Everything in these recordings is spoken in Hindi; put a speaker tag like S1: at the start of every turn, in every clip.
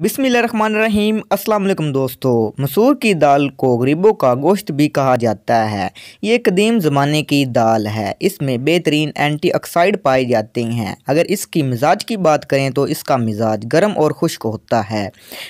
S1: बिसमीम अस्सलाम दोस्तों मसूर की दाल को गरीबों का गोश्त भी कहा जाता है ये कदीम ज़माने की दाल है इसमें बेहतरीन एंटीऑक्साइड पाए जाते हैं अगर इसकी मिजाज की बात करें तो इसका मिजाज गर्म और खुश्क होता है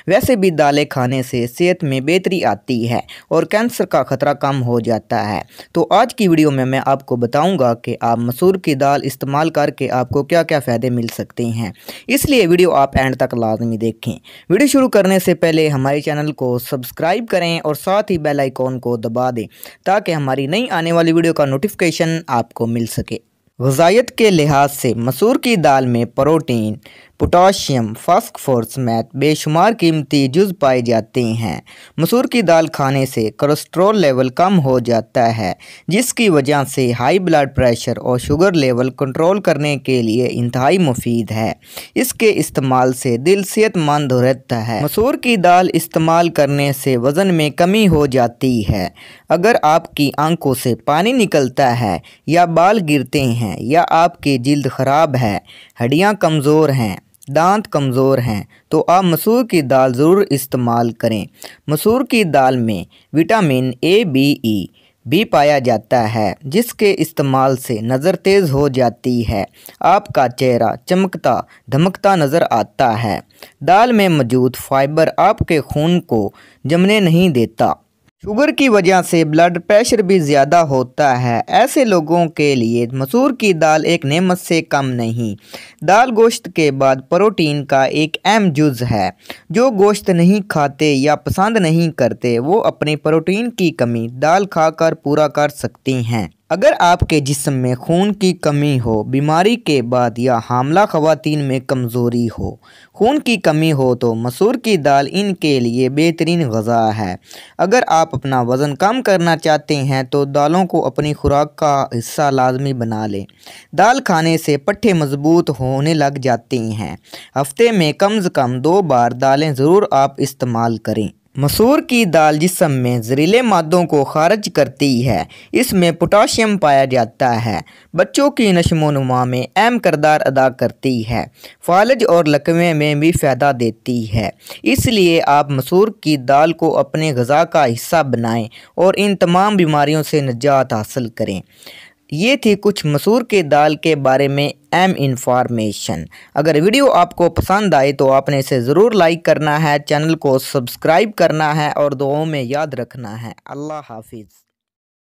S1: वैसे भी दालें खाने से सेहत में बेहतरी आती है और कैंसर का ख़तरा कम हो जाता है तो आज की वीडियो में मैं आपको बताऊँगा कि आप मसूर की दाल इस्तेमाल करके आपको क्या क्या फ़ायदे मिल सकते हैं इसलिए वीडियो आप एंड तक लाजमी देखें वीडियो शुरू करने से पहले हमारे चैनल को सब्सक्राइब करें और साथ ही बेल आइकॉन को दबा दें ताकि हमारी नई आने वाली वीडियो का नोटिफिकेशन आपको मिल सके गजायत के लिहाज से मसूर की दाल में प्रोटीन पोटाशियम फॉस्फोरस मैथ बेशुमार कीमती जुज पाए जाते हैं मसूर की दाल खाने से कोलेस्ट्रॉल लेवल कम हो जाता है जिसकी वजह से हाई ब्लड प्रेशर और शुगर लेवल कंट्रोल करने के लिए इंतहाई मुफीद है इसके इस्तेमाल से दिल सेहतमंद रहता है मसूर की दाल इस्तेमाल करने से वज़न में कमी हो जाती है अगर आपकी आंखों से पानी निकलता है या बाल गिरते हैं या आपकी जिल्द खराब है हड्डियाँ कमज़ोर हैं दांत कमज़ोर हैं तो आप मसूर की दाल ज़रूर इस्तेमाल करें मसूर की दाल में विटामिन ए बी ई भी पाया जाता है जिसके इस्तेमाल से नज़र तेज़ हो जाती है आपका चेहरा चमकता धमकता नज़र आता है दाल में मौजूद फाइबर आपके खून को जमने नहीं देता शुगर की वजह से ब्लड प्रेशर भी ज़्यादा होता है ऐसे लोगों के लिए मसूर की दाल एक नेमत से कम नहीं दाल गोश्त के बाद प्रोटीन का एक अहम जुज़ है जो गोश्त नहीं खाते या पसंद नहीं करते वो अपनी प्रोटीन की कमी दाल खाकर पूरा कर सकती हैं अगर आपके जिसम में खून की कमी हो बीमारी के बाद या हामला खवातीन में कमज़ोरी हो खून की कमी हो तो मसूर की दाल इनके लिए बेहतरीन गज़ा है अगर आप अपना वज़न कम करना चाहते हैं तो दालों को अपनी खुराक का हिस्सा लाजमी बना लें दाल खाने से पट्ठे मजबूत होने लग जाते हैं हफ्ते में कम से कम दो बार दालें ज़रूर आप इस्तेमाल करें मसूर की दाल जिसम में जहरीले मादों को खारिज करती है इसमें पोटाशियम पाया जाता है बच्चों की नुमा में अहम करदार अदा करती है फालज और लकवे में भी फ़ायदा देती है इसलिए आप मसूर की दाल को अपने गज़ा का हिस्सा बनाएं और इन तमाम बीमारियों से निजात हासिल करें ये थी कुछ मसूर के दाल के बारे में एम इन्फॉर्मेशन अगर वीडियो आपको पसंद आए तो आपने इसे ज़रूर लाइक करना है चैनल को सब्सक्राइब करना है और दुआओं में याद रखना है अल्लाह हाफिज़